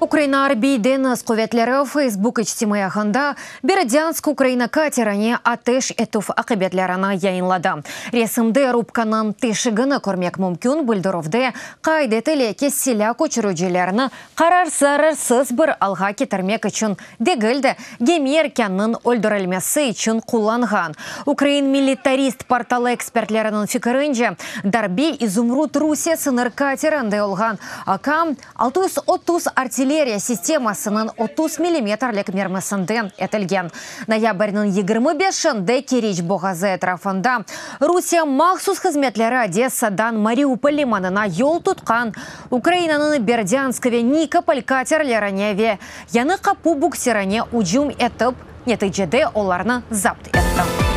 Украина сковетлера в фейсбук чтимая ханда. Бердянск Украина катеране атеш этуф акыбетлерана рубка нам рубканан тешігіні көрмек мүмкін бүлдіровды Кайде телеки селя көчіруджилеріні қарар-сарарсыз бір алға кетірмек үшін дегілді гемеркянның өлдірілмесі үшін куланган. Украин милитарист порталы экспертлерінің фикірінже дарби изумруд Русия сыныр катерінде олған. Акам 630 артиллерия артиллерия системасынын 30 миллиметрлік мермісінде әтілген. Ноябрьнің 25-шінде Кереч боғазы әтрафында Русия мақсус қызметлері Одессадан Мариуполь лиманына ел тұтқан Украинаның Бердянск ве Никополь катерлеріне ве яны қапу буксеріне ұджум етіп, нетижеде оларны запт